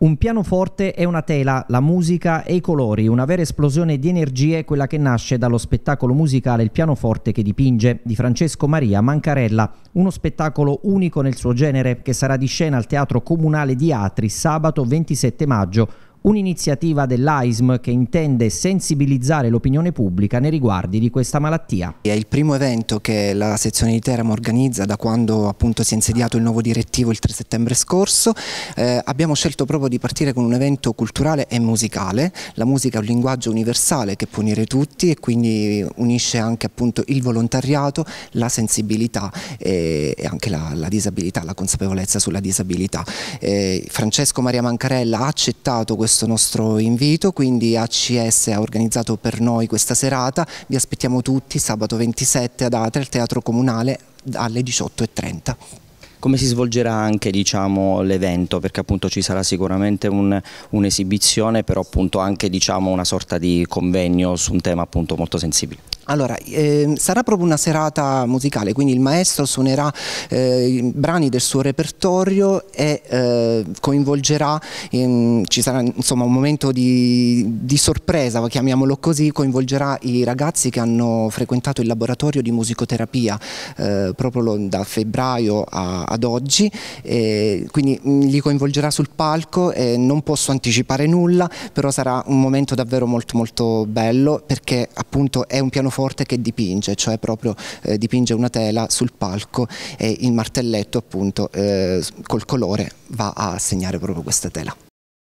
Un pianoforte è una tela, la musica e i colori, una vera esplosione di energie quella che nasce dallo spettacolo musicale Il pianoforte che dipinge di Francesco Maria Mancarella, uno spettacolo unico nel suo genere che sarà di scena al Teatro Comunale di Atri sabato 27 maggio un'iniziativa dell'AISM che intende sensibilizzare l'opinione pubblica nei riguardi di questa malattia. È il primo evento che la sezione di Teramo organizza da quando appunto si è insediato il nuovo direttivo il 3 settembre scorso. Eh, abbiamo scelto proprio di partire con un evento culturale e musicale. La musica è un linguaggio universale che può unire tutti e quindi unisce anche appunto il volontariato, la sensibilità e, eh, e anche la, la, disabilità, la consapevolezza sulla disabilità. Eh, Francesco Maria Mancarella ha accettato questo questo nostro invito, quindi ACS ha organizzato per noi questa serata, vi aspettiamo tutti sabato 27 ad Atre, al Teatro Comunale, alle 18.30 come si svolgerà anche diciamo, l'evento perché appunto ci sarà sicuramente un'esibizione però appunto anche diciamo, una sorta di convegno su un tema appunto molto sensibile. Allora, eh, sarà proprio una serata musicale, quindi il maestro suonerà eh, brani del suo repertorio e eh, coinvolgerà, ehm, ci sarà insomma un momento di, di, sorpresa, chiamiamolo così, coinvolgerà i ragazzi che hanno frequentato il laboratorio di musicoterapia eh, proprio da febbraio a, ad oggi, quindi mm, li coinvolgerà sul palco, non posso anticipare nulla, però sarà un momento davvero molto molto bello perché appunto è un pianoforte pianoforte che dipinge, cioè proprio eh, dipinge una tela sul palco e il martelletto appunto eh, col colore va a segnare proprio questa tela.